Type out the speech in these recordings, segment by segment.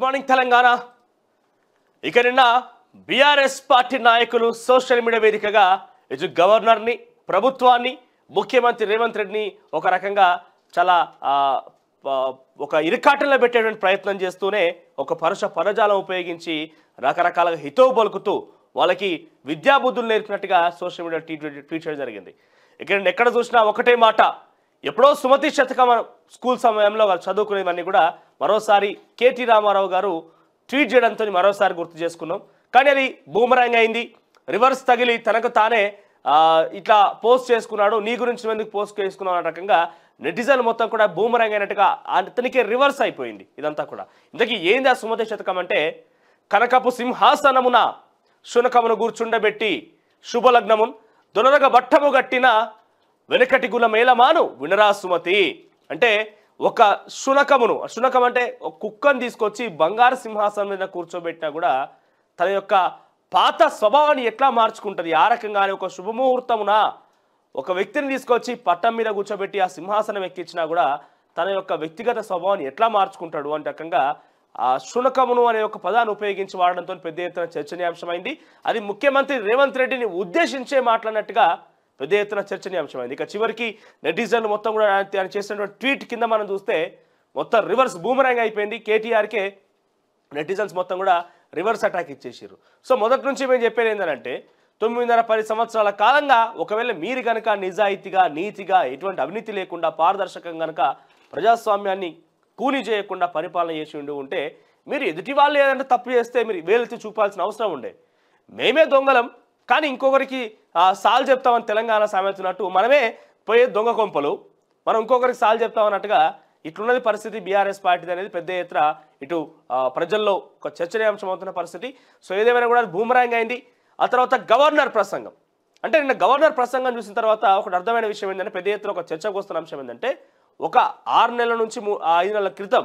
good morning Telangana ఇక నిన్న BRS party నాయకులు సోషల్ మీడియా వేదికగా ఇటు గవర్నర్ని ప్రభుత్వాన్ని ముఖ్యమంత్రి రేవంత్ రెడ్డిని ఒక రకంగా చాలా ఒక ఇరుకాటంలో పెట్టేటువంటి ప్రయత్నం చేస్తూనే ఒక పరుష పరజాలం ఉపయోగించి రకరకాలుగా హితవు పలుకుతూ వాళ్ళకి విద్యాబుద్ధులు నేర్పినట్టుగా సోషల్ మీడియా ట్వీట్ ట్వీట్ చేయడం జరిగింది ఇక్కడ ఎక్కడ చూసినా ఒకటే మాట ఎప్పుడో సుమతి శతకం స్కూల్ సమయంలో వాళ్ళు చదువుకునేవన్నీ కూడా మరోసారి కేటీ రామారావు గారు ట్వీట్ చేయడంతో మరోసారి గుర్తు చేసుకున్నాం కానీ అది బూమరాంగ్ అయింది రివర్స్ తగిలి తనకు తానే ఇట్లా పోస్ట్ చేసుకున్నాడు నీ గురించి ఎందుకు పోస్ట్ చేసుకున్నావు రకంగా నెటిజన్ మొత్తం కూడా బూమరాంగ్ అయినట్టుగా అతనికే రివర్స్ అయిపోయింది ఇదంతా కూడా ఇంతకీ ఏంది ఆ సుమతి శతకం అంటే కనకపు సింహాసనమున శునకమును గూర్చుండబెట్టి శుభలగ్నమున్ దొనరగ బట్టము గట్టిన వెనకటి గుల మాను వినరా సుమతి అంటే ఒక శునకమును శునకం అంటే ఒక కుక్కను తీసుకొచ్చి బంగారు సింహాసనం మీద కూర్చోబెట్టినా కూడా తన యొక్క పాత స్వభావాన్ని ఎట్లా మార్చుకుంటుంది ఆ రకంగానే ఒక శుభముహూర్తమున ఒక వ్యక్తిని తీసుకొచ్చి పట్టం మీద కూర్చోబెట్టి ఆ సింహాసనం ఎక్కించినా కూడా తన యొక్క వ్యక్తిగత స్వభావాన్ని ఎట్లా మార్చుకుంటాడు అంటే రకంగా ఆ శునకమును అనే ఒక పదాన్ని ఉపయోగించి వాడడంతో పెద్ద ఎత్తున చర్చనీయాంశమైంది అది ముఖ్యమంత్రి రేవంత్ రెడ్డిని ఉద్దేశించే మాట్లాడినట్టుగా పెద్ద ఎత్తున చర్చనీయాంశమైంది ఇక చివరికి నెటిజన్లు మొత్తం కూడా ఆయన చేసినటువంటి ట్వీట్ కింద మనం చూస్తే మొత్తం రివర్స్ భూమరాంగ్ అయిపోయింది కేటీఆర్కే నెటిజన్స్ మొత్తం కూడా రివర్స్ అటాక్ ఇచ్చేసారు సో మొదటి నుంచి మేము చెప్పేది ఏంటంటే తొమ్మిదిన్నర పది సంవత్సరాల కాలంగా ఒకవేళ మీరు కనుక నిజాయితీగా నీతిగా ఎటువంటి అవినీతి లేకుండా పారదర్శకంగా కనుక ప్రజాస్వామ్యాన్ని కూలీ చేయకుండా పరిపాలన చేసి ఉండి ఉంటే మీరు ఎదుటి వాళ్ళు ఏదంటే తప్పు చేస్తే మీరు వేలెత్తి చూపాల్సిన అవసరం ఉండే మేమే దొంగలం కానీ ఇంకొకరికి సాల్ చెప్తామని తెలంగాణ సామెతున్నట్టు మనమే పోయే దొంగ కొంపలు మనం ఇంకొకరికి సాల్ చెప్తామన్నట్టుగా ఇట్లున్నది పరిస్థితి బీఆర్ఎస్ పార్టీ అనేది పెద్ద ఎత్తున ఇటు ప్రజల్లో ఒక చర్చనీయాంశం అవుతున్న పరిస్థితి సో ఏదేమైనా కూడా భూమరాంగ్ అయింది ఆ తర్వాత గవర్నర్ ప్రసంగం అంటే నిన్న గవర్నర్ ప్రసంగం చూసిన తర్వాత ఒకటి అర్థమైన విషయం ఏంటంటే పెద్ద ఎత్తున ఒక చర్చకు వస్తున్న అంశం ఏంటంటే ఒక ఆరు నెలల నుంచి ఐదు నెలల క్రితం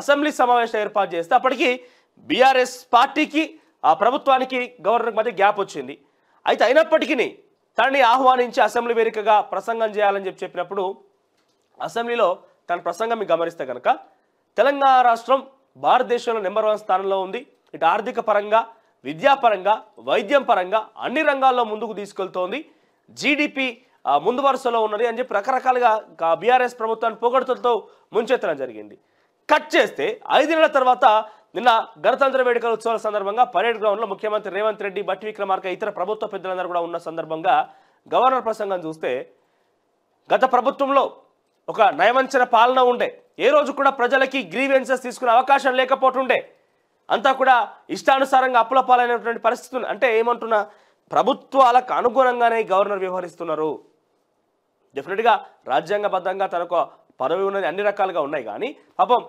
అసెంబ్లీ సమావేశం ఏర్పాటు చేస్తే అప్పటికి బీఆర్ఎస్ పార్టీకి ఆ ప్రభుత్వానికి గవర్నర్ మధ్య గ్యాప్ వచ్చింది అయితే అయినప్పటికీ తనని ఆహ్వానించి అసెంబ్లీ వేదికగా ప్రసంగం చేయాలని చెప్పి చెప్పినప్పుడు అసెంబ్లీలో తన ప్రసంగం మీకు గమనిస్తే కనుక తెలంగాణ రాష్ట్రం భారతదేశంలో నెంబర్ వన్ స్థానంలో ఉంది ఇటు ఆర్థిక పరంగా విద్యాపరంగా వైద్యం పరంగా అన్ని రంగాల్లో ముందుకు తీసుకెళ్తోంది జీడిపి ముందు వరుసలో ఉన్నది అని చెప్పి రకరకాలుగా బీఆర్ఎస్ ప్రభుత్వాన్ని పోగొడుతులతో ముంచెత్తడం జరిగింది కట్ చేస్తే ఐదు నెలల తర్వాత నిన్న గణతంత్ర వేడుకల ఉత్సవాల సందర్భంగా పరేడ్ గ్రౌండ్లో ముఖ్యమంత్రి రేవంత్ రెడ్డి బట్టి విక్రమార్క ఇతర ప్రభుత్వ పెద్దలందరూ కూడా ఉన్న సందర్భంగా గవర్నర్ ప్రసంగం చూస్తే గత ప్రభుత్వంలో ఒక నయవంచన పాలన ఉండే ఏ రోజు కూడా ప్రజలకి గ్రీవెన్సెస్ తీసుకునే అవకాశం లేకపోతుండే అంతా కూడా ఇష్టానుసారంగా అప్పుల పాలైనటువంటి పరిస్థితులు అంటే ఏమంటున్నా ప్రభుత్వాలకు అనుగుణంగానే గవర్నర్ వ్యవహరిస్తున్నారు డెఫినెట్గా రాజ్యాంగబద్ధంగా తనకు పదవి ఉన్నది అన్ని రకాలుగా ఉన్నాయి కానీ పాపం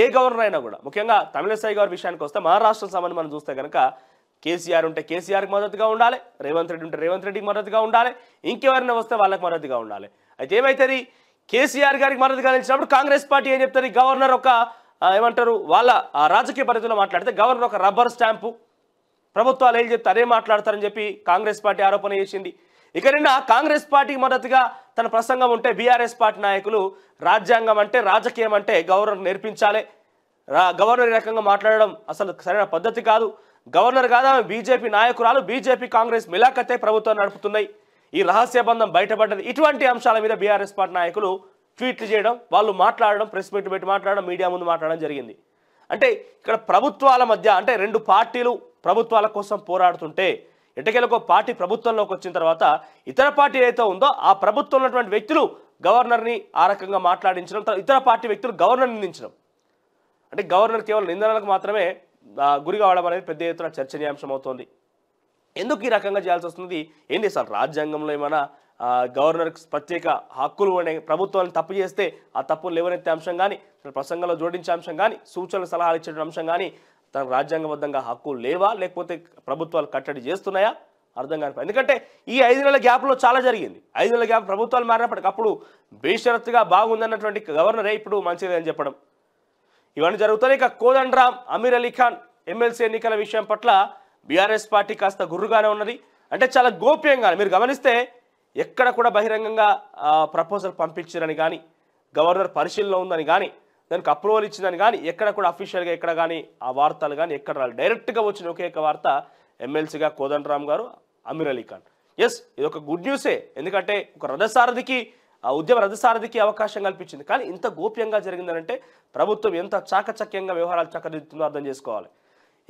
ఏ గవర్నర్ అయినా కూడా ముఖ్యంగా తమిళసాయి గారి విషయానికి వస్తే మహారాష్ట్ర సంబంధం మనం చూస్తే కనుక కేసీఆర్ ఉంటే కేసీఆర్కి మద్దతుగా ఉండాలి రేవంత్ రెడ్డి ఉంటే రేవంత్ రెడ్డికి మద్దతుగా ఉండాలి ఇంకెవరైనా వస్తే వాళ్ళకి మద్దతుగా ఉండాలి అయితే ఏమైతుంది కేసీఆర్ గారికి మద్దతుగా నిలిచినప్పుడు కాంగ్రెస్ పార్టీ ఏం చెప్తారు గవర్నర్ ఒక ఏమంటారు వాళ్ళ రాజకీయ పరిధిలో మాట్లాడితే గవర్నర్ ఒక రబ్బర్ స్టాంపు ప్రభుత్వాలు ఏం చెప్తారు అదే మాట్లాడతారని చెప్పి కాంగ్రెస్ పార్టీ ఆరోపణ చేసింది ఇక నిన్న కాంగ్రెస్ పార్టీకి మద్దతుగా తన ప్రసంగం ఉంటే బీఆర్ఎస్ పార్టీ నాయకులు రాజ్యాంగం అంటే రాజకీయం అంటే గవర్నర్ నేర్పించాలి గవర్నర్ రకంగా మాట్లాడడం అసలు సరైన పద్ధతి కాదు గవర్నర్ కాదా బీజేపీ నాయకురాలు బీజేపీ కాంగ్రెస్ మిలాకతే ప్రభుత్వం నడుపుతున్నాయి ఈ రహస్య బంధం బయటపడ్డది ఇటువంటి అంశాల మీద బీఆర్ఎస్ పార్టీ నాయకులు ట్వీట్లు చేయడం వాళ్ళు మాట్లాడడం ప్రెస్ మీట్ పెట్టి మాట్లాడడం మీడియా ముందు మాట్లాడడం జరిగింది అంటే ఇక్కడ ప్రభుత్వాల మధ్య అంటే రెండు పార్టీలు ప్రభుత్వాల కోసం పోరాడుతుంటే ఎటకెలకో పార్టీ ప్రభుత్వంలోకి వచ్చిన తర్వాత ఇతర పార్టీ ఏదైతే ఉందో ఆ ప్రభుత్వంలో ఉన్నటువంటి వ్యక్తులు గవర్నర్ని ఆ రకంగా మాట్లాడించడం ఇతర పార్టీ వ్యక్తులు గవర్నర్ నిందించడం అంటే గవర్నర్ కేవలం నిందనలకు మాత్రమే గురి కావడం అనేది పెద్ద ఎత్తున చర్చనీయాంశం అవుతోంది ఎందుకు ఈ రకంగా చేయాల్సి వస్తుంది ఏంటి సార్ రాజ్యాంగంలో ఏమైనా గవర్నర్కి ప్రత్యేక హక్కులు అనే ప్రభుత్వాన్ని తప్పు చేస్తే ఆ తప్పులు లేవనెత్తే అంశం కానీ ప్రసంగంలో జోడించే అంశం కానీ సూచనలు సలహాలు ఇచ్చే అంశం కానీ తనకు రాజ్యాంగబద్ధంగా హక్కు లేవా లేకపోతే ప్రభుత్వాలు కట్టడి చేస్తున్నాయా అర్థం కాని ఎందుకంటే ఈ ఐదు నెలల గ్యాప్లో చాలా జరిగింది ఐదు నెలల గ్యాప్ ప్రభుత్వాలు మారినప్పటికీ అప్పుడు బేషరత్తుగా బాగుందన్నటువంటి గవర్నరే ఇప్పుడు మంచిది అని చెప్పడం ఇవన్నీ జరుగుతాయి ఇక కోదండరామ్ అమీర్ అలీ ఖాన్ ఎమ్మెల్సీ ఎన్నికల విషయం పట్ల బీఆర్ఎస్ పార్టీ కాస్త గుర్రుగానే ఉన్నది అంటే చాలా గోప్యంగా మీరు గమనిస్తే ఎక్కడ కూడా బహిరంగంగా ప్రపోజల్ పంపించారని కానీ గవర్నర్ పరిశీలన ఉందని కానీ దానికి అప్రూవల్ ఇచ్చిందని కానీ ఎక్కడ కూడా అఫీషియల్గా ఎక్కడ కానీ ఆ వార్తలు కానీ ఎక్కడ రాలి డైరెక్ట్గా వచ్చిన ఒకే ఒక వార్త ఎమ్మెల్సీగా కోదండరామ్ గారు అమీర్ అలీ ఖాన్ ఎస్ ఇది ఒక గుడ్ న్యూసే ఎందుకంటే ఒక రథసారథికి ఆ ఉద్యమ రథసారథికి అవకాశం కల్పించింది కానీ ఇంత గోప్యంగా జరిగిందనంటే ప్రభుత్వం ఎంత చాకచక్యంగా వ్యవహారాలు చక్కదిద్దుతుందో అర్థం చేసుకోవాలి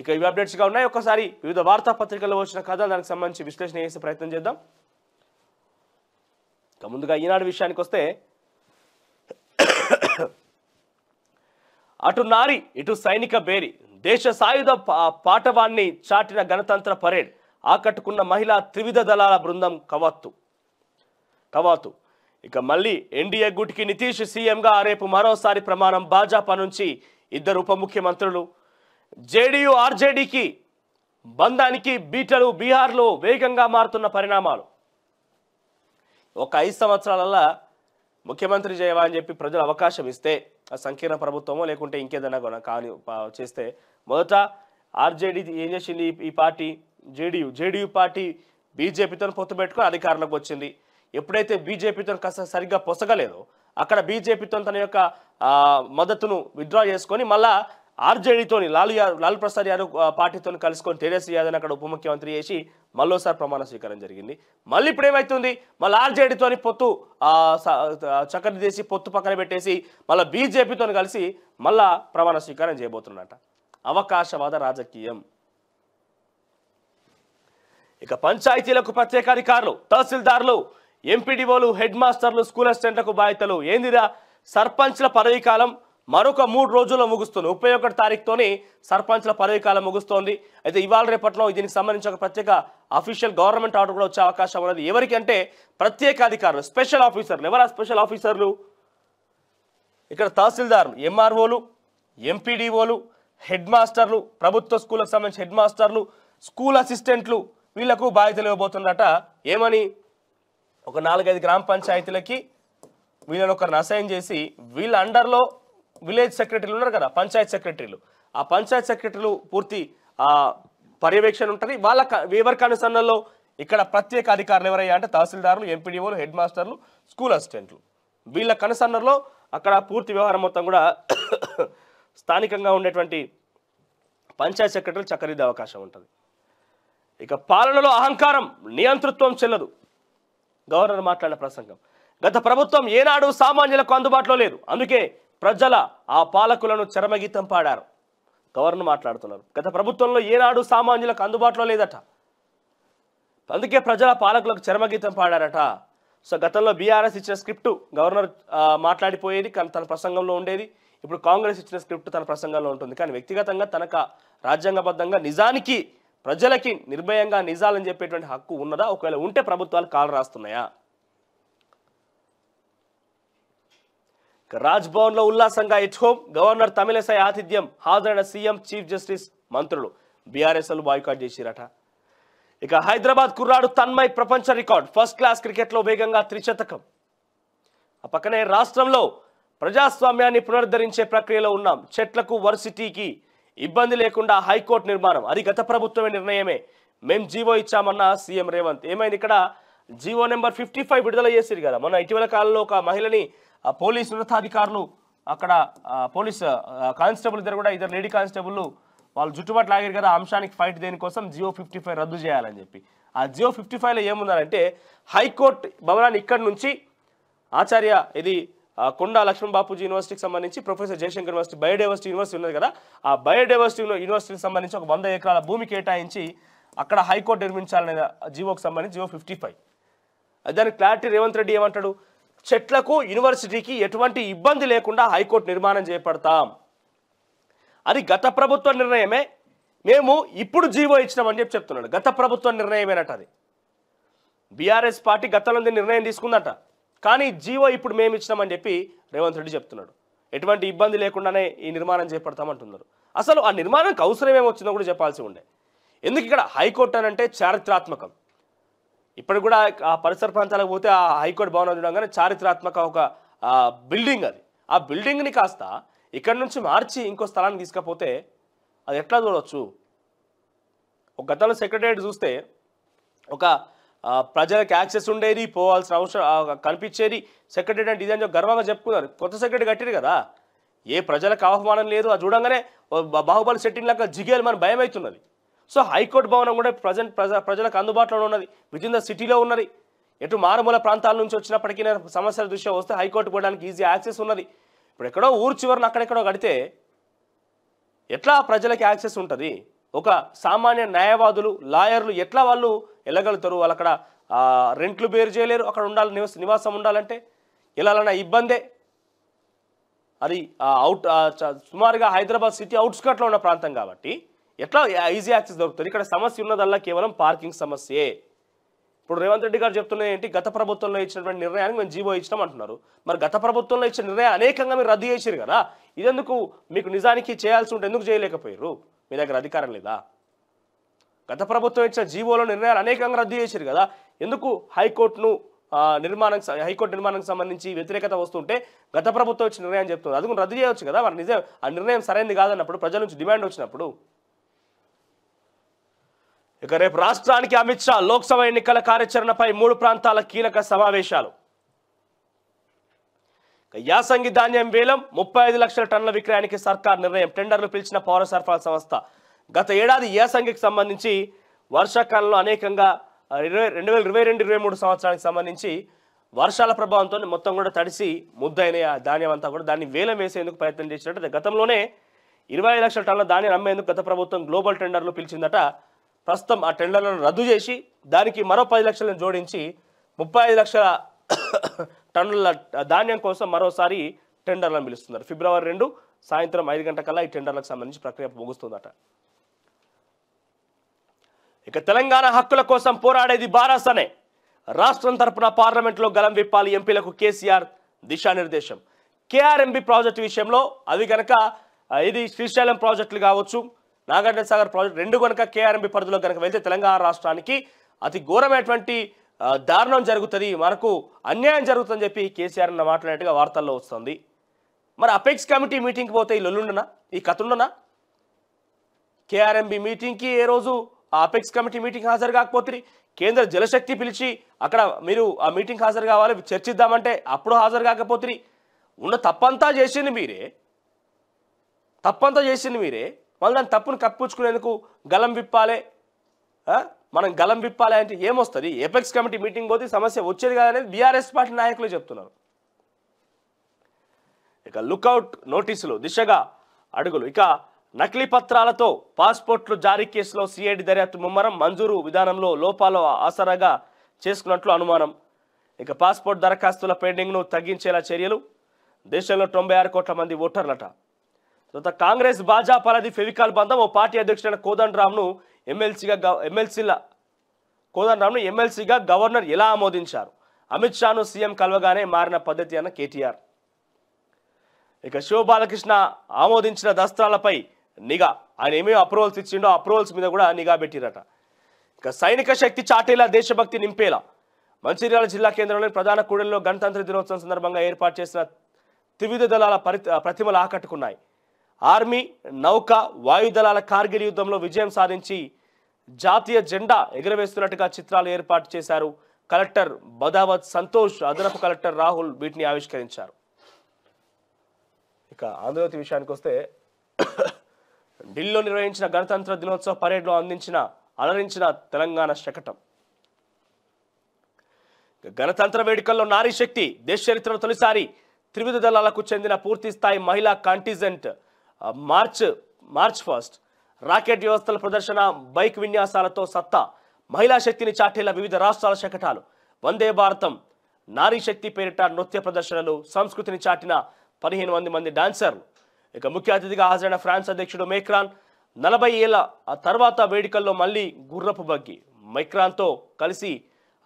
ఇక ఇవి అప్డేట్స్గా ఉన్నాయి ఒకసారి వివిధ వార్తాపత్రికల్లో వచ్చిన కథ దానికి సంబంధించి విశ్లేషణ చేసే ప్రయత్నం చేద్దాం ఇక ముందుగా ఈనాడు విషయానికి వస్తే అటు నారి ఇటు సైనిక బేరి దేశ సాయుధ పాటవాన్ని చాటిన గణతంత్ర పరేడ్ ఆకట్టుకున్న మహిళా త్రివిధ దళాల బృందం కవాత్తు కవాతు ఇక మళ్ళీ ఎన్డీఏ గుటికి నితీష్ సీఎంగా రేపు మరోసారి ప్రమాణం భాజపా నుంచి ఇద్దరు ఉప ముఖ్యమంత్రులు జేడీయూ ఆర్జేడీకి బంధానికి బీటలు బీహార్లో వేగంగా మారుతున్న పరిణామాలు ఒక ఐదు సంవత్సరాలలో ముఖ్యమంత్రి చేయవా అని చెప్పి ప్రజలు అవకాశం ఇస్తే సంకీర్ణ ప్రభుత్వమో లేకుంటే ఇంకేదైనా కూడా కాని చేస్తే మొదట ఆర్జేడీ ఏం చేసింది ఈ పార్టీ జేడీయూ జేడీయూ పార్టీ బీజేపీతో పొత్తు పెట్టుకుని అధికారంలోకి వచ్చింది ఎప్పుడైతే బీజేపీతో కాస్త సరిగ్గా పొసగలేదో అక్కడ బీజేపీతో తన యొక్క మద్దతును విత్డ్రా చేసుకొని మళ్ళా ఆర్జేడీతోని లాల్ లాలు ప్రసాద్ యాదవ్ పార్టీతో కలుసుకొని తేజస్వి యాదవ్ అక్కడ ఉప ముఖ్యమంత్రి చేసి మళ్ళోసారి ప్రమాణ స్వీకారం జరిగింది మళ్ళీ ఇప్పుడు ఏమవుతుంది మళ్ళీ ఆర్జేడీతో పొత్తు చక్కని చేసి పొత్తు పక్కన పెట్టేసి మళ్ళీ బీజేపీతో కలిసి మళ్ళీ ప్రమాణ స్వీకారం చేయబోతున్నట అవకాశవాద రాజకీయం ఇక పంచాయతీలకు ప్రత్యేక అధికారులు తహసీల్దార్లు ఎంపీడీఓలు హెడ్ మాస్టర్లు స్కూల్ అసిస్టెంట్లకు బాధ్యతలు ఏందిరా సర్పంచ్ల పదవీ కాలం మరొక మూడు రోజుల్లో ముగుస్తుంది ముప్పై ఒకటి తారీఖుతోని సర్పంచ్ల పదవికాలం ముగుస్తోంది అయితే ఇవాళ రేపట్లో దీనికి సంబంధించి ఒక ప్రత్యేక అఫీషియల్ గవర్నమెంట్ ఆర్డర్ కూడా వచ్చే అవకాశం ఉన్నది ఎవరికంటే ప్రత్యేక అధికారులు స్పెషల్ ఆఫీసర్లు ఎవరా స్పెషల్ ఆఫీసర్లు ఇక్కడ తహసీల్దార్ ఎంఆర్ఓలు ఎంపీడీఓలు హెడ్ మాస్టర్లు ప్రభుత్వ స్కూళ్ళకు సంబంధించి హెడ్ మాస్టర్లు స్కూల్ అసిస్టెంట్లు వీళ్లకు బాధ్యతలు ఇవ్వబోతుందట ఏమని ఒక నాలుగైదు గ్రామ పంచాయతీలకి వీళ్ళని ఒకరిని అసైన్ చేసి వీళ్ళ అండర్లో విలేజ్ సెక్రటరీలు ఉన్నారు కదా పంచాయత్ సెక్రటరీలు ఆ పంచాయత్ సెక్రటరీలు పూర్తి పర్యవేక్షణ ఉంటుంది వాళ్ళ వేవర్ కనుసన్నల్లో ఇక్కడ ప్రత్యేక అధికారులు ఎవరయ్యా అంటే తహసీల్దారులు ఎంపీడీఓలు హెడ్ మాస్టర్లు స్కూల్ అసిస్టెంట్లు వీళ్ళ కనుసన్నల్లో అక్కడ పూర్తి వ్యవహారం మొత్తం కూడా స్థానికంగా ఉండేటువంటి పంచాయత్ సెక్రటరీలు చక్కరిద్దే అవకాశం ఉంటుంది ఇక పాలనలో అహంకారం నియంతృత్వం చెల్లదు గవర్నర్ మాట్లాడిన ప్రసంగం గత ప్రభుత్వం ఏనాడు సామాన్యులకు అందుబాటులో లేదు అందుకే ప్రజల ఆ పాలకులను చరమగీతం పాడారు గవర్నర్ మాట్లాడుతున్నారు గత ప్రభుత్వంలో ఏనాడు సామాన్యులకు అందుబాటులో లేదట అందుకే ప్రజల పాలకులకు చరమగీతం పాడారట సో గతంలో బీఆర్ఎస్ ఇచ్చిన స్క్రిప్టు గవర్నర్ మాట్లాడిపోయేది కానీ తన ప్రసంగంలో ఉండేది ఇప్పుడు కాంగ్రెస్ ఇచ్చిన స్క్రిప్ట్ తన ప్రసంగంలో ఉంటుంది కానీ వ్యక్తిగతంగా తనక రాజ్యాంగబద్ధంగా నిజానికి ప్రజలకి నిర్భయంగా నిజాలని చెప్పేటువంటి హక్కు ఉన్నదా ఒకవేళ ఉంటే ప్రభుత్వాలు కాలు రాస్తున్నాయా రాజ్భవన్లో ఉల్లాసంగా ఇట్ హోమ్ గవర్నర్ తమిళసై ఆతిథ్యం హాజరైన సీఎం చీఫ్ జస్టిస్ మంత్రులు బీఆర్ఎస్లు బాయ్కాట్ చేసిరట ఇక హైదరాబాద్ కుర్రాడు తన్మయ్ ప్రపంచ రికార్డ్ ఫస్ట్ క్లాస్ క్రికెట్లో వేగంగా త్రిశతకం ఆ పక్కనే రాష్ట్రంలో ప్రజాస్వామ్యాన్ని పునరుద్ధరించే ప్రక్రియలో ఉన్నాం చెట్లకు వర్సిటీకి ఇబ్బంది లేకుండా హైకోర్టు నిర్మాణం అది గత ప్రభుత్వమే నిర్ణయమే మేం జీవో ఇచ్చామన్న సీఎం రేవంత్ ఏమైంది ఇక్కడ జీవో నెంబర్ ఫిఫ్టీ ఫైవ్ విడుదల చేసిరు కదా మొన్న ఇటీవల కాలంలో ఒక మహిళని పోలీసు ఉన్నతాధికారులు అక్కడ పోలీస్ కానిస్టేబుల్ ఇద్దరు కూడా ఇద్దరు లేడీ కానిస్టేబుల్ వాళ్ళు జుట్టుబాటు లాగారు కదా అంశానికి ఫైట్ దేనికోసం జియో ఫిఫ్టీ ఫైవ్ రద్దు చేయాలని చెప్పి ఆ జియో ఫిఫ్టీ ఫైవ్లో ఏముందనంటే హైకోర్టు భవనాన్ని ఇక్కడి నుంచి ఆచార్య ఇది కొండా లక్ష్మణ్ బాపూజీ యూనివర్సిటీకి సంబంధించి professor Jayashankar university biodiversity university ఉన్నది కదా ఆ బయోడైవర్సిటీ యూనివర్సిటీకి సంబంధించి ఒక వంద ఎకరాల భూమి కేటాయించి అక్కడ హైకోర్టు నిర్మించాలనే జియోకి సంబంధించి జియో ఫిఫ్టీ ఫైవ్ దానికి క్లారిటీ రేవంత్ రెడ్డి ఏమంటాడు చెట్లకు యూనివర్సిటీకి ఎటువంటి ఇబ్బంది లేకుండా హైకోర్టు నిర్మాణం చేపడతాం అది గత ప్రభుత్వ నిర్ణయమే మేము ఇప్పుడు జీవో ఇచ్చినామని చెప్పి చెప్తున్నాడు గత ప్రభుత్వ నిర్ణయమేనట అది బీఆర్ఎస్ పార్టీ గతంలో నిర్ణయం తీసుకుందట కానీ జీవో ఇప్పుడు మేము ఇచ్చినామని చెప్పి రేవంత్ రెడ్డి చెప్తున్నాడు ఎటువంటి ఇబ్బంది లేకుండానే ఈ నిర్మాణం చేపడతామంటున్నారు అసలు ఆ నిర్మాణానికి అవసరం ఏమొచ్చిందో కూడా చెప్పాల్సి ఉండే ఎందుకు ఇక్కడ హైకోర్టు అనంటే చారిత్రాత్మకం ఇప్పటికి కూడా ఆ పరిసర ప్రాంతాలకు పోతే ఆ హైకోర్టు భవనం చూడగానే చారిత్రాత్మక ఒక బిల్డింగ్ అది ఆ బిల్డింగ్ని కాస్త ఇక్కడి నుంచి మార్చి ఇంకో స్థలానికి తీసుకపోతే అది ఎట్లా చూడవచ్చు ఒక గతంలో సెక్రటరియట్ చూస్తే ఒక ప్రజలకు యాక్సెస్ ఉండేది పోవాల్సిన అవసరం కనిపించేది సెక్రటరీ అంటే ఇదని గర్వంగా చెప్పుకున్నారు కొత్త సెక్రటరీ కట్టారు కదా ఏ ప్రజలకు అవమానం లేదు అది చూడంగానే బాహుబలి సెట్టింగ్ లాగా జిగేలు మన భయం అవుతున్నది సో హైకోర్టు భవనం కూడా ప్రజెంట్ ప్రజ ప్రజలకు అందుబాటులో ఉన్నది విత్ ఇన్ ద సిటీలో ఉన్నది ఎటు మారుమూల ప్రాంతాల నుంచి వచ్చినప్పటికీ సమస్యల దృష్ట్యా వస్తే హైకోర్టు పోవడానికి ఈజీ యాక్సెస్ ఉన్నది ఇప్పుడు ఎక్కడో ఊరు చివరిన అక్కడెక్కడో గడితే ఎట్లా ప్రజలకి యాక్సెస్ ఉంటుంది ఒక సామాన్య న్యాయవాదులు లాయర్లు ఎట్లా వాళ్ళు వెళ్ళగలుగుతారు వాళ్ళు అక్కడ రెంట్లు బేరు చేయలేరు అక్కడ ఉండాలి నివాస నివాసం ఉండాలంటే వెళ్ళాలన్న ఇబ్బందే అది అవుట్ సుమారుగా హైదరాబాద్ సిటీ అవుట్స్కట్లో ఉన్న ప్రాంతం కాబట్టి ఎట్లా ఈజీ యాక్సెస్ దొరుకుతుంది ఇక్కడ సమస్య ఉన్నదల్లా కేవలం పార్కింగ్ సమస్యే ఇప్పుడు రేవంత్ రెడ్డి గారు చెప్తున్నది ఏంటి గత ప్రభుత్వంలో ఇచ్చినటువంటి నిర్ణయానికి మేము జీవో ఇచ్చినాం అంటున్నారు మరి గత ప్రభుత్వంలో ఇచ్చిన నిర్ణయం అనేకంగా మీరు రద్దు చేసారు కదా ఇదెందుకు మీకు నిజానికి చేయాల్సి ఉంటే ఎందుకు చేయలేకపోయారు మీ దగ్గర అధికారం లేదా గత ప్రభుత్వం ఇచ్చిన జీవోలో నిర్ణయాలు అనేకంగా రద్దు చేశారు కదా ఎందుకు హైకోర్టును నిర్మాణం హైకోర్టు నిర్మాణానికి సంబంధించి వ్యతిరేకత వస్తుంటే గత ప్రభుత్వం ఇచ్చిన నిర్ణయం చెప్తుంది అది రద్దు చేయవచ్చు కదా మరి నిజం ఆ నిర్ణయం సరైనది కాదన్నప్పుడు ప్రజల నుంచి డిమాండ్ వచ్చినప్పుడు ఇక రేపు రాష్ట్రానికి అమిత్ షా లోక్సభ ఎన్నికల కార్యాచరణపై మూడు ప్రాంతాల కీలక సమావేశాలు యాసంగి ధాన్యం వేలం ముప్పై ఐదు లక్షల టన్నుల విక్రయానికి సర్కార్ నిర్ణయం టెండర్లు పిలిచిన పౌర సరఫరా సంస్థ గత ఏడాది యాసంగికి సంబంధించి వర్షాకాలంలో అనేకంగా ఇరవై రెండు వేల ఇరవై రెండు ఇరవై మూడు సంవత్సరానికి సంబంధించి వర్షాల ప్రభావంతో మొత్తం కూడా తడిసి ముద్దైన ధాన్యం అంతా కూడా దాన్ని వేలం వేసేందుకు ప్రయత్నం చేసినట్టు గతంలోనే ఇరవై లక్షల టన్నుల ధాన్యం అమ్మేందుకు గత ప్రభుత్వం గ్లోబల్ టెండర్లు పిలిచిందట ప్రస్తుతం ఆ టెండర్లను రద్దు చేసి దానికి మరో పది లక్షలను జోడించి ముప్పై ఐదు లక్షల టన్నుల ధాన్యం కోసం మరోసారి టెండర్లను పిలుస్తున్నారు ఫిబ్రవరి రెండు సాయంత్రం ఐదు గంటకల్లా ఈ టెండర్లకు సంబంధించి ప్రక్రియ ముగుస్తుందట ఇక తెలంగాణ హక్కుల కోసం పోరాడేది బారాస్ అనే రాష్ట్రం తరపున పార్లమెంట్లో గలం విప్పాలి ఎంపీలకు కేసీఆర్ దిశానిర్దేశం కేఆర్ఎంబి ప్రాజెక్టు విషయంలో అది కనుక ఇది శ్రీశైలం ప్రాజెక్టులు కావచ్చు నాగార్జున సాగర్ ప్రాజెక్టు రెండు కనుక కేఆర్ఎంపీ పరిధిలో కనుక వెళ్తే తెలంగాణ రాష్ట్రానికి అతి ఘోరమైనటువంటి దారుణం జరుగుతుంది మనకు అన్యాయం జరుగుతుందని చెప్పి కేసీఆర్ అన్న మాట్లాడినట్టుగా వార్తల్లో వస్తుంది మరి అపెక్స్ కమిటీ మీటింగ్కి పోతే ఈ లొల్లుండనా ఈ కథ ఉండనా కేఆర్ఎంబి మీటింగ్కి ఏ రోజు ఆ అపెక్స్ కమిటీ మీటింగ్ హాజరు కాకపోతే కేంద్ర జలశక్తి పిలిచి అక్కడ మీరు ఆ మీటింగ్ హాజరు కావాలి చర్చిద్దామంటే అప్పుడు హాజరు కాకపోతే ఉన్న తప్పంతా చేసింది మీరే తప్పంతా చేసింది మీరే మళ్ళీ తప్పును కప్పించుకునేందుకు గలం విప్పాలి మనం గలం విప్పాలి అంటే ఏమొస్తుంది ఎపెక్స్ కమిటీ మీటింగ్ పోతే సమస్య వచ్చేది కాదనేది బీఆర్ఎస్ పార్టీ నాయకులు చెప్తున్నారు ఇక లుక్అవుట్ నోటీసులు దిశగా అడుగులు ఇక నకిలీ పత్రాలతో పాస్పోర్ట్లు జారీ కేసులో సిఐడి దర్యాప్తు ముమ్మరం మంజూరు విధానంలో లోపాలు ఆసరాగా చేసుకున్నట్లు అనుమానం ఇక పాస్పోర్ట్ దరఖాస్తుల పెండింగ్ను తగ్గించేలా చర్యలు దేశంలో తొంభై ఆరు కోట్ల మంది ఓటర్లట తర్వాత కాంగ్రెస్ భాజపాలది ఫెవికాల్ బంధం ఓ పార్టీ అధ్యక్షుడైన కోదండరామ్ను ఎమ్మెల్సీగా ఎమ్మెల్సీల కోదండరామ్ను ఎమ్మెల్సీగా గవర్నర్ ఎలా ఆమోదించారు అమిత్ షాను సీఎం కలవగానే మారిన పద్ధతి అన్న కేటీఆర్ ఇక శివబాలకృష్ణ ఆమోదించిన దస్త్రాలపై నిఘా ఆయన ఏమేమి అప్రూవల్స్ ఇచ్చిండో అప్రూవల్స్ మీద కూడా నిఘా పెట్టిరట ఇక సైనిక శక్తి చాటేలా దేశభక్తి నింపేలా మంచిర్యాల జిల్లా కేంద్రంలోని ప్రధాన కూడలిలో గణతంత్ర దినోత్సవం సందర్భంగా ఏర్పాటు చేసిన త్రివిధ దళాల ప్రతిమలు ఆకట్టుకున్నాయి ఆర్మీ నౌక వాయుదళాల కార్గిల్ యుద్ధంలో విజయం సాధించి జాతీయ జెండా ఎగురవేస్తున్నట్టుగా చిత్రాలు ఏర్పాటు చేశారు కలెక్టర్ బదావత్ సంతోష్ అదనపు కలెక్టర్ రాహుల్ వీటిని ఆవిష్కరించారు ఇక ఆంధ్రజ్యోతి విషయానికి వస్తే ఢిల్లీలో నిర్వహించిన గణతంత్ర దినోత్సవ పరేడ్లో అందించిన అలరించిన తెలంగాణ శకటం గణతంత్ర వేడుకల్లో నారీ శక్తి దేశ చరిత్రలో తొలిసారి త్రివిధ దళాలకు చెందిన పూర్తిస్థాయి మహిళా contingent march march first rocket వ్యవస్థల ప్రదర్శన బైక్ విన్యాసాలతో సత్తా మహిళా శక్తిని చాటేలా వివిధ రాష్ట్రాల శకటాలు వందే భారతం నారీ శక్తి పేరిట నృత్య ప్రదర్శనలు సంస్కృతిని చాటిన పదిహేను మంది మంది డాన్సర్లు ఇక ముఖ్య అతిథిగా హాజరైన ఫ్రాన్స్ అధ్యక్షుడు మేక్రాన్ నలభై ఏళ్ళ ఆ తర్వాత వేడుకల్లో మళ్ళీ గుర్రపు బగ్గి మైక్రాన్తో కలిసి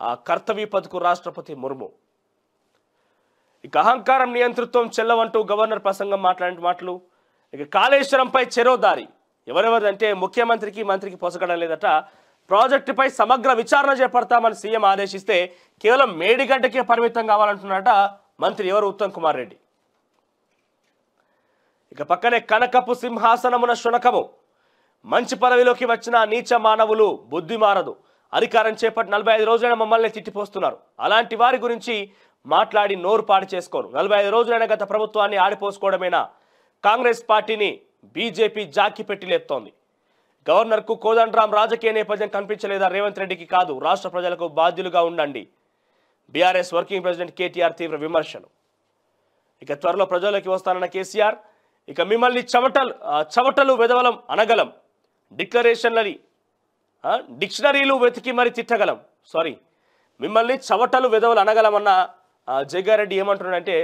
ఆ కర్తవ్య పథకు రాష్ట్రపతి ముర్ము ఇక అహంకారం నియంతృత్వం చెల్లవంటూ గవర్నర్ ప్రసంగం మాట్లాడిన మాటలు ఇక కాళేశ్వరంపై చెరో దారి అంటే ముఖ్యమంత్రికి మంత్రికి పొసగడం లేదట ప్రాజెక్టుపై సమగ్ర విచారణ చేపడతామని సీఎం ఆదేశిస్తే కేవలం మేడిగడ్డకే పరిమితం కావాలంటున్నట మంత్రి ఎవరు ఉత్తమ్ కుమార్ రెడ్డి ఇక పక్కనే కనకపు సింహాసనమున శునకము మంచి పదవిలోకి వచ్చిన నీచ మానవులు బుద్ధి మారదు అధికారం చేపట్టి నలభై ఐదు రోజులైన మమ్మల్ని తిట్టిపోస్తున్నారు అలాంటి వారి గురించి మాట్లాడి నోరు పాడి చేసుకోరు నలభై ఐదు రోజులైన గత ప్రభుత్వాన్ని ఆడిపోసుకోవడమేనా కాంగ్రెస్ పార్టీని బీజేపీ జాకి పెట్టి లేపుతోంది గవర్నర్కు కోదండరాం రాజకీయ నేపథ్యం కనిపించలేదా రేవంత్ రెడ్డికి కాదు రాష్ట్ర ప్రజలకు బాధ్యులుగా ఉండండి బీఆర్ఎస్ వర్కింగ్ ప్రెసిడెంట్ కేటీఆర్ తీవ్ర విమర్శలు ఇక త్వరలో ప్రజలకి వస్తానన్న కేసీఆర్ ఇక మిమ్మల్ని చవటలు చవటలు వెదవలం అనగలం డిక్లరేషన్లని డిక్షనరీలు వెతికి మరి తిట్టగలం సారీ మిమ్మల్ని చవటలు వెదవలు అనగలమన్న జగ్గారెడ్డి ఏమంటున్నాడంటే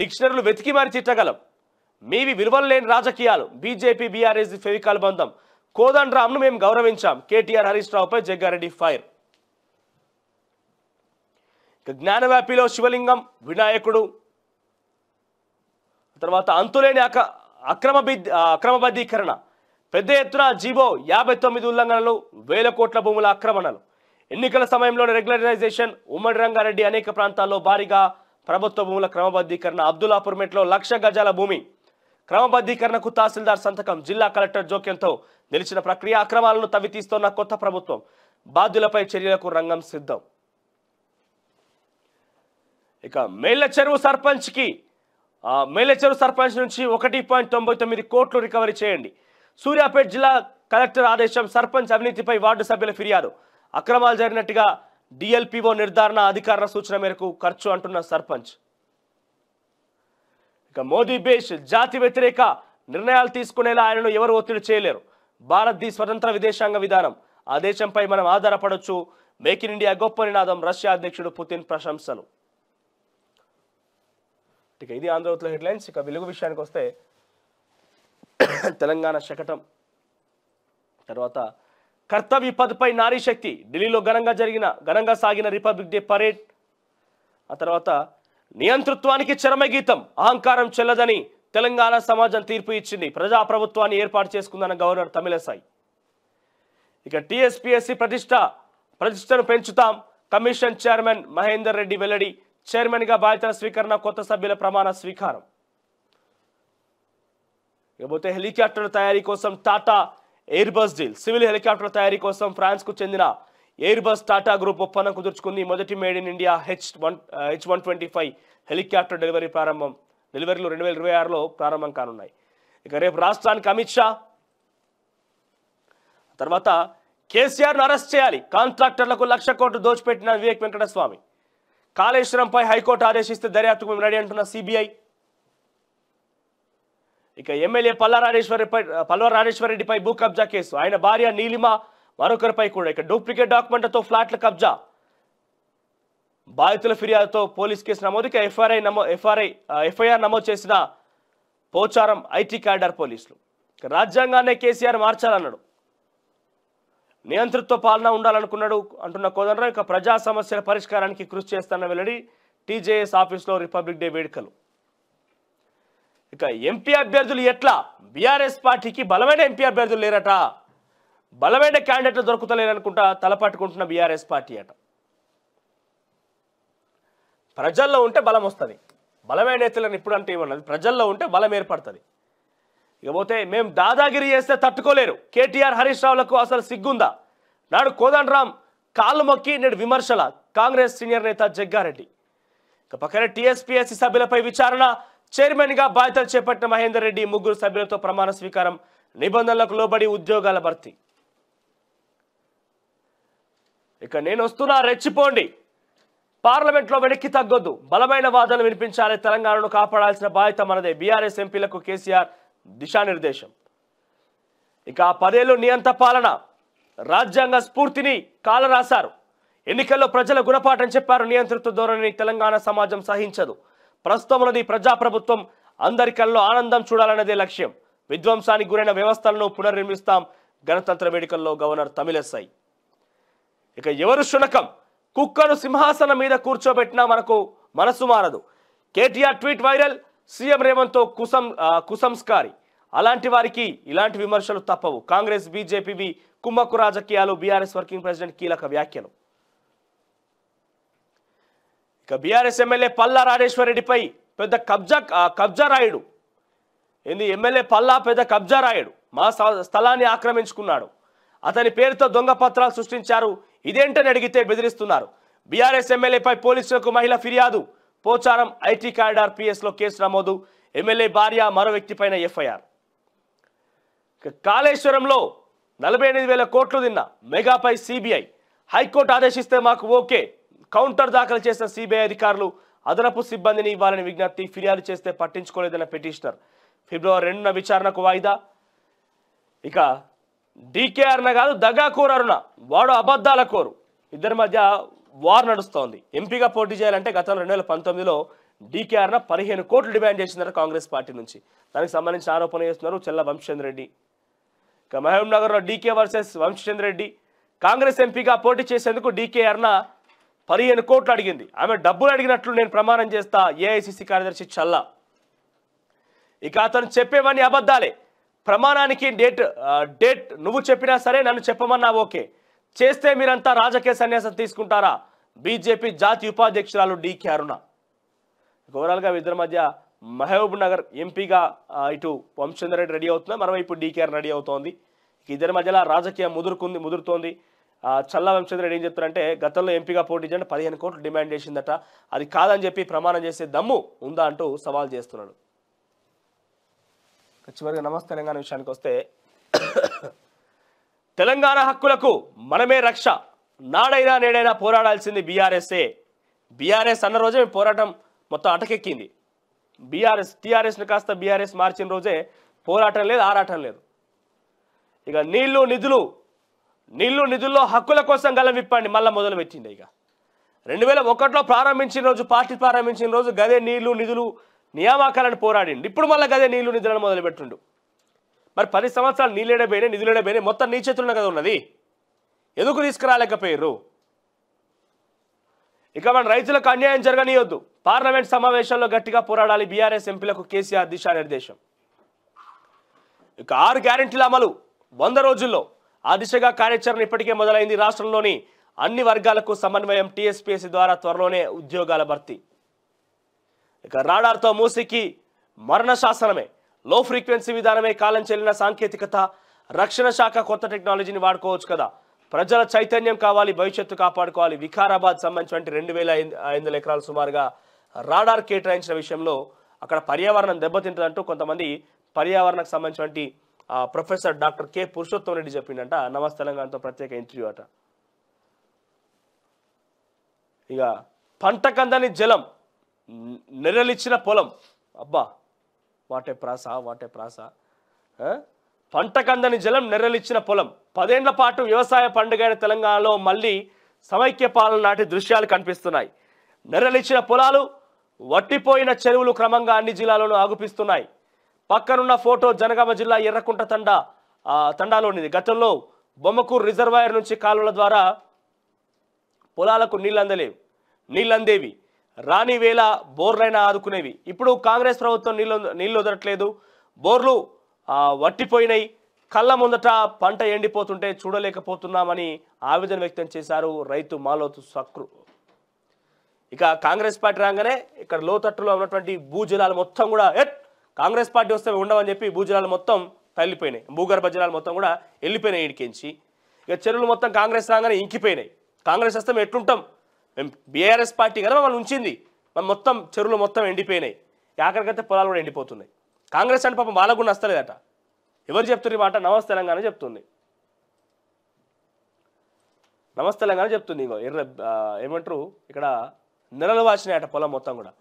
డిక్షనరీలు వెతికి మరి తిట్టగలం మీవి విలువలు లేని రాజకీయాలు బీజేపీ బీఆర్ఎస్ ఫెవికాల్ బంధం కోదండ్రామ్ను మేము గౌరవించాం కేటీఆర్ హరీష్ రావుపై జగ్గారెడ్డి ఫైర్ జ్ఞానవ్యాపిలో శివలింగం వినాయకుడు తర్వాత అంతులేని అక అక్రమ అక్రమబద్ధీకరణ పెద్ద ఎత్తున జీవో యాభై తొమ్మిది ఉల్లంఘనలు వేల కోట్ల భూముల ఆక్రమణలు ఎన్నికల సమయంలో రెగ్యులరైజేషన్ ఉమ్మడి రంగారెడ్డి అనేక ప్రాంతాల్లో భారీగా ప్రభుత్వ భూముల క్రమబద్ధీకరణ అబ్దుల్లాపూర్ మెట్లో లక్ష గజాల భూమి క్రమబద్ధీకరణకు తహసీల్దార్ సంతకం జిల్లా కలెక్టర్ జోక్యంతో నిలిచిన ప్రక్రియ అక్రమాలను తవ్వితీస్తోన్న కొత్త ప్రభుత్వం బాధ్యులపై చర్యలకు రంగం సిద్ధం ఇక మేళ్ల చెరువు సర్పంచ్కి మేళ్ల చెరువు సర్పంచ్ నుంచి ఒకటి పాయింట్ తొంభై తొమ్మిది కోట్లు రికవరీ చేయండి సూర్యాపేట జిల్లా కలెక్టర్ ఆదేశం సర్పంచ్ అవినీతిపై వార్డు సభ్యుల ఫిర్యాదు అక్రమాలు జరిగినట్టుగా డిఎల్పిఓ నిర్ధారణ అధికారుల సూచన మేరకు ఖర్చు అంటున్న సర్పంచ్ ఇక మోదీ బేష్ జాతి వ్యతిరేక నిర్ణయాలు తీసుకునేలా ఆయనను ఎవరు ఒత్తిడి చేయలేరు భారత్ది స్వతంత్ర విదేశాంగ విధానం ఆ దేశంపై మనం ఆధారపడవచ్చు మేక్ ఇన్ ఇండియా గొప్ప నినాదం రష్యా అధ్యక్షుడు పుతిన్ ప్రశంసలు ఇక ఇది ఆంధ్రవతిలో హెడ్లైన్స్ ఇక వెలుగు విషయానికి వస్తే తెలంగాణ శకటం తర్వాత కర్తవ్య పదపై నారీ శక్తి ఢిల్లీలో ఘనంగా జరిగిన ఘనంగా సాగిన రిపబ్లిక్ డే పరేడ్ ఆ తర్వాత నియంతృత్వానికి చరమ గీతం అహంకారం చెల్లదని తెలంగాణ సమాజం తీర్పు ఇచ్చింది ప్రజాప్రభుత్వాన్ని ఏర్పాటు చేసుకుందన్న గవర్నర్ తమిళసాయి ఇక టీఎస్పీఎస్సీ ప్రతిష్ట ప్రతిష్టను పెంచుతాం కమిషన్ చైర్మన్ మహేందర్ రెడ్డి వెల్లడి గా బాధ్యతల స్వీకరణ కొత్త సభ్యుల ప్రమాణ స్వీకారం ఇకపోతే హెలికాప్టర్ల తయారీ కోసం Tata Airbus deal civil helicopter తయారీ కోసం ఫ్రాన్స్కు చెందిన ఎయిర్ బస్ టాటా గ్రూప్ ఒప్పందం కుదుర్చుకుంది మొదటి made in India H one H one twenty five helicopter delivery ప్రారంభం డెలివరీలు రెండు వేల ఇరవై ఆరులో ప్రారంభం కానున్నాయి ఇక రేపు రాష్ట్రానికి అమిత్ షా తర్వాత కేసీఆర్ను అరెస్ట్ చేయాలి కాంట్రాక్టర్లకు లక్ష కోట్లు దోచిపెట్టిన వివేక్ వెంకటస్వామి కాళేశ్వరంపై హైకోర్టు ఆదేశిస్తే దర్యాప్తుకు మేము రెడీ అంటున్న సిబిఐ ఇక ఎమ్మెల్యే పల్లా రాజేశ్వరిపై పల్వ రెడ్డిపై భూ కబ్జా కేసు ఆయన భార్య నీలిమ మరొకరిపై కూడా ఇక డూప్లికేట్ డాక్యుమెంట్లతో ఫ్లాట్ల కబ్జా బాధితుల ఫిర్యాదుతో పోలీస్ కేసు నమోదుకి ఎఫ్ఆర్ఐ నమో ఎఫ్ఆర్ఐ ఎఫ్ఐఆర్ నమోదు చేసిన పోచారం ఐటీ క్యాడర్ పోలీసులు రాజ్యాంగాన్నే కేసీఆర్ మార్చాలన్నాడు నియంతృత్వ పాలన ఉండాలనుకున్నాడు అంటున్న కోదండరావు ఇక ప్రజా సమస్యల పరిష్కారానికి కృషి చేస్తాన వెల్లడి టీజేఎస్ ఆఫీస్లో రిపబ్లిక్ డే వేడుకలు ఇక ఎంపీ అభ్యర్థులు ఎట్లా బీఆర్ఎస్ పార్టీకి బలమైన ఎంపీ అభ్యర్థులు లేరట బలమైన క్యాండిడేట్లు దొరుకుతలేరనుకుంటా తలపట్టుకుంటున్న బీఆర్ఎస్ పార్టీ అట ప్రజల్లో ఉంటే బలం వస్తుంది బలమైన నేతలను ఇప్పుడు అంటే ఏమన్నది ప్రజల్లో ఉంటే బలం ఏర్పడుతుంది ఇకపోతే మేము దాదాగిరి చేస్తే తట్టుకోలేరు కేటీఆర్ హరీష్ రావులకు అసలు సిగ్గుందా నాడు కోదండరామ్ కాళ్ళు మొక్కి నేడు విమర్శల కాంగ్రెస్ సీనియర్ నేత జగ్గారెడ్డి ఇక పక్కనే టీఎస్పీఎస్సీ సభ్యులపై విచారణ చైర్మన్గా బాధ్యతలు చేపట్టిన మహేందర్ రెడ్డి ముగ్గురు సభ్యులతో ప్రమాణ స్వీకారం నిబంధనలకు లోబడి ఉద్యోగాల భర్తీ ఇక నేను వస్తున్నా రెచ్చిపోండి పార్లమెంట్లో వెనక్కి తగ్గొద్దు బలమైన వాదనలు వినిపించాలి తెలంగాణను కాపాడాల్సిన బాధ్యత మనదే బీఆర్ఎస్ ఎంపీలకు కేసీఆర్ దిశానిర్దేశం ఇక పదేళ్ళు నియంత పాలన రాజ్యాంగ స్ఫూర్తిని కాలరాశారు ఎన్నికల్లో ప్రజల గుణపాఠం చెప్పారు నియంతృత్వ ధోరణిని తెలంగాణ సమాజం సహించదు ప్రస్తుతం ఉన్నది ప్రజాప్రభుత్వం అందరి ఆనందం చూడాలన్నదే లక్ష్యం విధ్వంసానికి గురైన వ్యవస్థలను పునర్నిర్మిస్తాం గణతంత్ర వేడుకల్లో గవర్నర్ తమిళసై ఇక ఎవరు శునకం కుక్కను సింహాసనం మీద కూర్చోబెట్టినా మనకు మనసు మారదు కేటీఆర్ ట్వీట్ వైరల్ సీఎం రేవంత్తో కుసం కుసంస్కారి అలాంటి వారికి ఇలాంటి విమర్శలు తప్పవు కాంగ్రెస్ బీజేపీవి కుంభకు రాజకీయాలు బీఆర్ఎస్ వర్కింగ్ ప్రెసిడెంట్ కీలక వ్యాఖ్యలు ఇక బీఆర్ఎస్ ఎమ్మెల్యే పల్లా రాజేశ్వరరెడ్డిపై పెద్ద కబ్జా కబ్జా రాయుడు ఏంది ఎమ్మెల్యే పల్లా పెద్ద కబ్జా రాయుడు మా స్థలాన్ని ఆక్రమించుకున్నాడు అతని పేరుతో దొంగ పత్రాలు సృష్టించారు ఇదేంటని అడిగితే బెదిరిస్తున్నారు బీఆర్ఎస్ ఎమ్మెల్యేపై పోలీసులకు మహిళ ఫిర్యాదు పోచారం ఐటీ కారిడార్ పిఎస్లో కేసు నమోదు ఎమ్మెల్యే భార్య మరో వ్యక్తిపైన ఎఫ్ఐఆర్ కాళేశ్వరంలో నలభై ఎనిమిది వేల కోట్లు తిన్న మెగాపై సిబిఐ హైకోర్టు ఆదేశిస్తే మాకు ఓకే కౌంటర్ దాఖలు చేసిన సిబిఐ అధికారులు అదనపు సిబ్బందిని ఇవ్వాలని విజ్ఞప్తి ఫిర్యాదు చేస్తే పట్టించుకోలేదన్న పిటిషనర్ ఫిబ్రవరి రెండున విచారణకు వాయిదా ఇక డీకే అరుణ కాదు దగాకూర్ అరుణ వాడు అబద్ధాల కోరు ఇద్దరి మధ్య వార్ నడుస్తోంది ఎంపీగా పోటీ చేయాలంటే గతంలో రెండు వేల పంతొమ్మిదిలో డీకేఆర్న పదిహేను కోట్లు డిమాండ్ చేస్తున్నారు కాంగ్రెస్ పార్టీ నుంచి దానికి సంబంధించిన ఆరోపణలు చేస్తున్నారు చెల్ల వంశచంద్ర రెడ్డి ఇక మహబూబ్నగర్లో డీకే వర్సెస్ వంశచంద్ర రెడ్డి కాంగ్రెస్ ఎంపీగా పోటీ చేసేందుకు డీకే అరుణ పదిహేను కోట్లు అడిగింది ఆమె డబ్బులు అడిగినట్లు నేను ప్రమాణం చేస్తా ఏఐసిసి కార్యదర్శి చల్ల ఇక అతను చెప్పేవన్నీ అబద్ధాలే ప్రమాణానికి డేట్ డేట్ నువ్వు చెప్పినా సరే నన్ను చెప్పమన్నా ఓకే చేస్తే మీరంతా రాజకీయ సన్యాసం తీసుకుంటారా బీజేపీ జాతీయ ఉపాధ్యక్షురాలు డీకే అరుణ ఓవరాల్గా ఇద్దరి మధ్య మహబూబ్ నగర్ ఎంపీగా ఇటు వంశేందర్ రెడ్డి రెడీ అవుతున్నా మరోవైపు డీకేఆర్ రెడీ అవుతోంది ఇద్దరి మధ్యలో రాజకీయం ముదురుకుంది ముదురుతోంది చల్ల వంశేందర్ రెడ్డి ఏం చెప్తారంటే గతంలో ఎంపీగా పోటీ చేయడం పదిహేను కోట్లు డిమాండ్ చేసిందట అది కాదని చెప్పి ప్రమాణం చేసే దమ్ము ఉందా అంటూ సవాల్ చేస్తున్నాడు చివరిగా నమస్తే తెలంగాణ విషయానికి వస్తే తెలంగాణ హక్కులకు మనమే రక్ష నాడైనా నేడైనా పోరాడాల్సింది బీఆర్ఎస్ఏ బీఆర్ఎస్ అన్న రోజే పోరాటం మొత్తం అటకెక్కింది బీఆర్ఎస్ టీఆర్ఎస్ని కాస్త బీఆర్ఎస్ మార్చిన రోజే పోరాటం లేదు ఆరాటం లేదు ఇక నీళ్లు నిధులు నీళ్లు నిధుల్లో హక్కుల కోసం గల విప్పండి మళ్ళీ పెట్టింది ఇక రెండు వేల ఒకటిలో ప్రారంభించిన రోజు పార్టీ ప్రారంభించిన రోజు గదే నీళ్లు నిధులు నియామకాలను పోరాడిండు ఇప్పుడు మళ్ళీ కదే నీళ్లు నిధులను మొదలుపెట్టుండు మరి పది సంవత్సరాలు నీళ్ళేడే పోయినాయి నిధులేడే మొత్తం నీ చేతులున్న కదా ఉన్నది ఎందుకు తీసుకురాలేకపోయారు ఇక మన రైతులకు అన్యాయం జరగనీయొద్దు పార్లమెంట్ సమావేశాల్లో గట్టిగా పోరాడాలి బీఆర్ఎస్ ఎంపీలకు కేసీఆర్ దిశానిర్దేశం ఇక ఆరు గ్యారంటీల అమలు వంద రోజుల్లో ఆ దిశగా కార్యాచరణ ఇప్పటికే మొదలైంది రాష్ట్రంలోని అన్ని వర్గాలకు సమన్వయం టీఎస్పీఎస్సీ ద్వారా త్వరలోనే ఉద్యోగాల భర్తీ ఇక రాడార్తో మూసికి మరణ శాసనమే లో ఫ్రీక్వెన్సీ విధానమే కాలం చెల్లిన సాంకేతికత రక్షణ శాఖ కొత్త టెక్నాలజీని వాడుకోవచ్చు కదా ప్రజల చైతన్యం కావాలి భవిష్యత్తు కాపాడుకోవాలి వికారాబాద్ సంబంధించిన రెండు వేల ఐదు ఎకరాలు సుమారుగా రాడార్ కేటాయించిన విషయంలో అక్కడ పర్యావరణం దెబ్బతింటుందంటూ కొంతమంది పర్యావరణకు సంబంధించిన professor doctor K Purushottam Reddy చెప్పిండంట నమస్ తెలంగాణతో ప్రత్యేక ఇంటర్వ్యూ అట ఇక పంట కందని జలం నెరలిచ్చిన పొలం అబ్బా వాటే ప్రాస వాటే ప్రాస పంటకందని జలం నెర్రలిచ్చిన పొలం పదేండ్ల పాటు వ్యవసాయ పండుగైన తెలంగాణలో మళ్ళీ సమైక్య పాలన నాటి దృశ్యాలు కనిపిస్తున్నాయి నెరలిచ్చిన పొలాలు వట్టిపోయిన చెరువులు క్రమంగా అన్ని జిల్లాలోనూ ఆగుపిస్తున్నాయి పక్కనున్న ఫోటో జనగామ జిల్లా ఎర్రకుంట తండా తండాలోనిది గతంలో బొమ్మకూరు రిజర్వాయర్ నుంచి కాలువల ద్వారా పొలాలకు నీళ్ళందలేవు నీళ్ళందేవి రాని వేళ బోర్లైనా ఆదుకునేవి ఇప్పుడు కాంగ్రెస్ ప్రభుత్వం నీళ్ళు నీళ్ళు వదలట్లేదు బోర్లు వట్టిపోయినాయి కళ్ళ ముందట పంట ఎండిపోతుంటే చూడలేకపోతున్నామని ఆవేదన వ్యక్తం చేశారు రైతు మాలోతు సక్రు ఇక కాంగ్రెస్ పార్టీ రాగానే ఇక్కడ లోతట్టులో ఉన్నటువంటి భూజలాలు మొత్తం కూడా ఎట్ కాంగ్రెస్ పార్టీ వస్తే ఉండవని చెప్పి భూజలాలు మొత్తం తల్లిపోయినాయి భూగర్భ జలాలు మొత్తం కూడా వెళ్ళిపోయినాయి ఇడికించి ఇక చెరువులు మొత్తం కాంగ్రెస్ రాగానే ఇంకిపోయినాయి కాంగ్రెస్ వస్తే ఎట్లుంటాం మేము బీఆర్ఎస్ పార్టీ కదా మమ్మల్ని ఉంచింది మన మొత్తం చెరువులు మొత్తం ఎండిపోయినాయి ఆఖరికైతే పొలాలు కూడా ఎండిపోతున్నాయి కాంగ్రెస్ అంటే పాపం వాళ్ళకు కూడా వస్తలేదట ఎవరు చెప్తున్నారు మాట నమస్ తెలంగాణ చెప్తుంది నమస్ తెలంగాణ చెప్తుంది ఇంకో ఎర్ర ఏమంటారు ఇక్కడ నెలలు వాచినాయట పొలం మొత్తం కూడా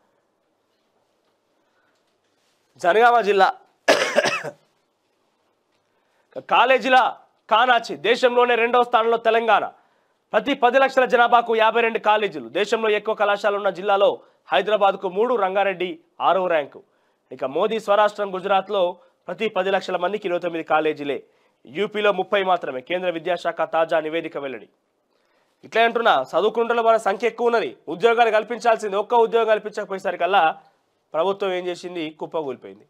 జనగామ జిల్లా కాలేజీల కానాచి దేశంలోనే రెండవ స్థానంలో తెలంగాణ ప్రతి పది లక్షల జనాభాకు యాభై రెండు కాలేజీలు దేశంలో ఎక్కువ కళాశాలలు ఉన్న జిల్లాలో హైదరాబాద్కు మూడు రంగారెడ్డి ఆరో ర్యాంకు ఇక మోదీ స్వరాష్ట్రం గుజరాత్లో ప్రతి పది లక్షల మందికి ఇరవై తొమ్మిది కాలేజీలే యూపీలో ముప్పై మాత్రమే కేంద్ర విద్యాశాఖ తాజా నివేదిక వెల్లడి ఇట్లా అంటున్నా చదువుకుంటున్న మన సంఖ్య ఎక్కువ ఉన్నది ఉద్యోగాలు కల్పించాల్సింది ఒక్క ఉద్యోగం కల్పించకపోయేసరికల్లా ప్రభుత్వం ఏం చేసింది కుప్పగూలిపోయింది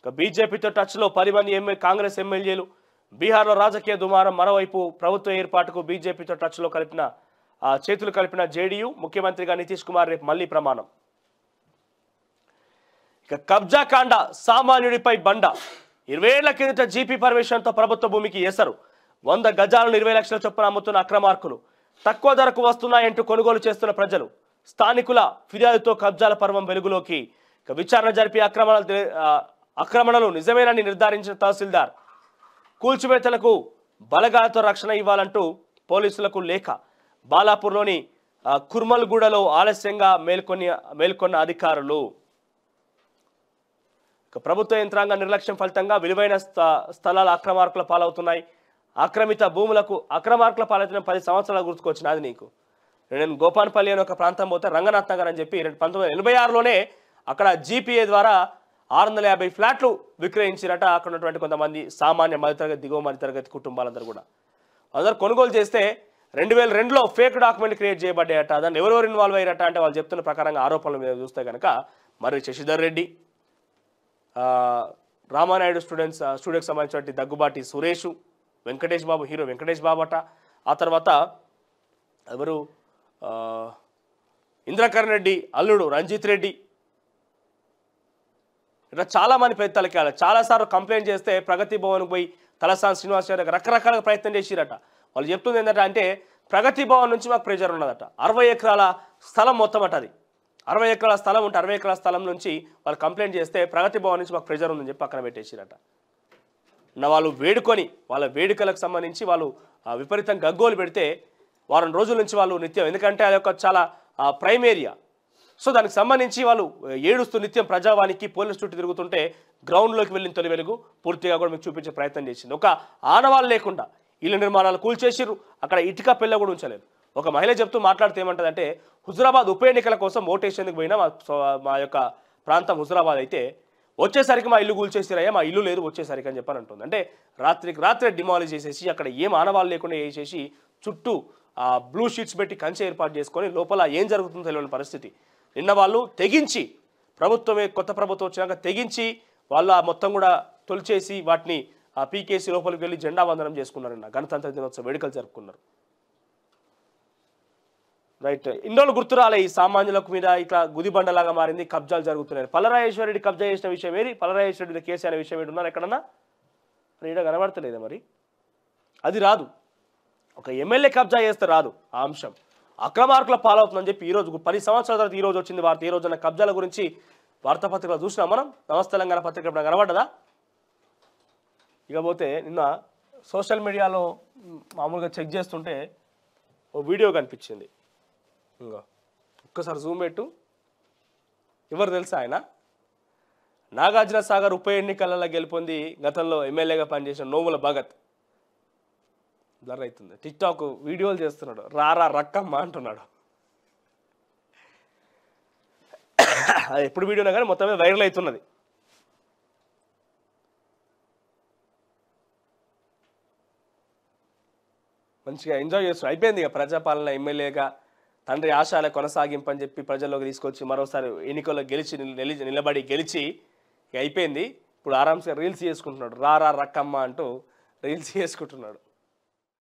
ఇక బీజేపీతో టచ్లో పది మంది ఎంఏ కాంగ్రెస్ ఎమ్మెల్యేలు బీహార్లో రాజకీయ దుమారం మరోవైపు ప్రభుత్వ ఏర్పాటుకు బీజేపీతో టచ్లో కలిపిన చేతులు కలిపిన జేడీయూ ముఖ్యమంత్రిగా నితీష్ కుమార్ రేపు మళ్లీ ప్రమాణం ఇక కబ్జా కాండ సామాన్యుడిపై బండ ఇరవై ఏళ్ల కిందట జీపీ పర్మిషన్తో ప్రభుత్వ భూమికి ఎసరు వంద గజాలను ఇరవై లక్షల చొప్పున అమ్ముతున్న అక్రమార్కులు తక్కువ ధరకు వస్తున్నాయంటూ కొనుగోలు చేస్తున్న ప్రజలు స్థానికుల ఫిర్యాదుతో కబ్జాల పర్వం వెలుగులోకి విచారణ జరిపి అక్రమణ అక్రమణలు నిజమేనని నిర్ధారించిన తహసీల్దార్ కూల్చివేతలకు బలగాలతో రక్షణ ఇవ్వాలంటూ పోలీసులకు లేఖ బాలాపూర్లోని కుర్మల్గూడలో ఆలస్యంగా మేల్కొని మేల్కొన్న అధికారులు ప్రభుత్వ యంత్రాంగ నిర్లక్ష్యం ఫలితంగా విలువైన స్థలాలు అక్రమార్కుల పాలవుతున్నాయి ఆక్రమిత భూములకు అక్రమార్కుల పాలైన పది సంవత్సరాల గుర్తుకొచ్చినది నీకు నేను గోపాన్పల్లి అనే ఒక ప్రాంతం పోతే రంగనాథ్ నగర్ అని చెప్పి పంతొమ్మిది ఎనభై ఆరులోనే అక్కడ జీపీఏ ద్వారా ఆరు వందల యాభై ఫ్లాట్లు విక్రయించినట అక్కడ ఉన్నటువంటి కొంతమంది సామాన్య మధ్యతరగతి దిగువ మధ్యతరగతి కుటుంబాలందరూ కూడా అందరూ కొనుగోలు చేస్తే రెండు వేల రెండులో ఫేక్ డాక్యుమెంట్ క్రియేట్ చేయబడ్డాయట దాన్ని ఎవరెవరు ఇన్వాల్వ్ అయ్యారట అంటే వాళ్ళు చెప్తున్న ప్రకారంగా ఆరోపణలు మీద చూస్తే కనుక మరి శశిధర్ రెడ్డి రామానాయుడు స్టూడెంట్స్ స్టూడెంట్కి సంబంధించినటువంటి దగ్గుబాటి సురేష్ వెంకటేష్ బాబు హీరో వెంకటేష్ బాబు అట ఆ తర్వాత ఎవరు ఇంద్రకరణ్ రెడ్డి అల్లుడు రంజిత్ రెడ్డి ఇట్లా చాలామంది ప్రయత్నాలకి వెళ్ళాలి చాలాసార్లు కంప్లైంట్ చేస్తే ప్రగతి భవన్కి పోయి తలసాని శ్రీనివాస్ గారు రకరకాల ప్రయత్నం చేసిరట వాళ్ళు చెప్తుంది ఏంటంటే అంటే ప్రగతి భవన్ నుంచి మాకు ప్రెజర్ ఉన్నదట అరవై ఎకరాల స్థలం మొత్తం అట అది అరవై ఎకరాల స్థలం ఉంటే అరవై ఎకరాల స్థలం నుంచి వాళ్ళు కంప్లైంట్ చేస్తే ప్రగతి భవన్ నుంచి మాకు ప్రెజర్ ఉందని చెప్పి పక్కన పెట్టేసిరట నా వాళ్ళు వేడుకొని వాళ్ళ వేడుకలకు సంబంధించి వాళ్ళు విపరీతం గగ్గోలు పెడితే వారం రోజుల నుంచి వాళ్ళు నిత్యం ఎందుకంటే అది ఒక చాలా ప్రైమ్ ఏరియా సో దానికి సంబంధించి వాళ్ళు ఏడుస్తూ నిత్యం ప్రజావానికి పోలీస్ చుట్టూ తిరుగుతుంటే గ్రౌండ్లోకి వెళ్ళిన తొలి వెలుగు పూర్తిగా కూడా మీకు చూపించే ప్రయత్నం చేసింది ఒక ఆనవాళ్ళు లేకుండా ఇల్లు నిర్మాణాలు కూల్చేసిర్రు అక్కడ ఇటుక పిల్ల కూడా ఉంచలేదు ఒక మహిళ చెప్తూ మాట్లాడితే ఏమంటుందంటే హుజురాబాద్ ఉప ఎన్నికల కోసం ఓటేసేందుకు పోయినా మా మా యొక్క ప్రాంతం హుజురాబాద్ అయితే వచ్చేసరికి మా ఇల్లు కూల్చేసిరయ్యా మా ఇల్లు లేదు వచ్చేసరికి అని చెప్పని అంటుంది అంటే రాత్రికి రాత్రే డిమాలిజ్ చేసేసి అక్కడ ఏం ఆనవాళ్ళు లేకుండా వేసేసి చుట్టూ బ్లూ షీట్స్ పెట్టి కంచె ఏర్పాటు చేసుకొని లోపల ఏం జరుగుతుందో తెలియని పరిస్థితి నిన్న వాళ్ళు తెగించి ప్రభుత్వమే కొత్త ప్రభుత్వం వచ్చినాక తెగించి వాళ్ళు ఆ మొత్తం కూడా తొలిచేసి వాటిని ఆ పీకేసీ లోపలికి వెళ్ళి జెండా వందనం చేసుకున్నారన్న గణతంత్ర దినోత్సవ వేడుకలు జరుపుకున్నారు రైట్ ఇన్నోళ్ళు గుర్తురాలే ఈ సామాన్యులకు మీద ఇట్లా గుదిబండలాగా మారింది కబ్జాలు జరుగుతున్నాయి పలరాజేశ్వరరెడ్డి కబ్జా చేసిన విషయం ఏది పలరాజేశ్వరరెడ్డి కేసు అనే విషయం ఏంటి ఉన్నారు ఎక్కడన్నా ఇక్కడ కనబడతలేదా మరి అది రాదు ఒక ఎమ్మెల్యే కబ్జా చేస్తే రాదు ఆ అంశం అక్రమార్కుల పాలవుతుందని చెప్పి ఈరోజు పది సంవత్సరాల తర్వాత ఈరోజు వచ్చింది వార్త ఈరోజు అన్న కబ్జాల గురించి వార్తాపత్రికలు చూసినా మనం నమస్ తెలంగాణ పత్రిక కనబడ్డదా ఇకపోతే నిన్న సోషల్ మీడియాలో మామూలుగా చెక్ చేస్తుంటే ఓ వీడియో కనిపించింది ఇంకా ఒక్కసారి జూమ్ పెట్టు ఎవరు తెలుసా ఆయన నాగార్జున సాగర్ ఉప ఎన్నికలలో గెలుపొంది గతంలో ఎమ్మెల్యేగా పనిచేసిన నోముల భగత్ బ్లర్ అవుతుంది టిక్ టాక్ వీడియోలు చేస్తున్నాడు రారా రక్కమ్మ అంటున్నాడు అది ఎప్పుడు వీడియోనా కానీ మొత్తమే వైరల్ అవుతున్నది మంచిగా ఎంజాయ్ చేస్తున్నారు అయిపోయింది ఇక ప్రజాపాలన ఎమ్మెల్యేగా తండ్రి ఆశాల కొనసాగింపని చెప్పి ప్రజల్లోకి తీసుకొచ్చి మరోసారి ఎన్నికల్లో గెలిచి నిలబడి గెలిచి ఇక అయిపోయింది ఇప్పుడు ఆరామ్స్గా రీల్స్ చేసుకుంటున్నాడు రారా రక్కమ్మ అంటూ రీల్స్ చేసుకుంటున్నాడు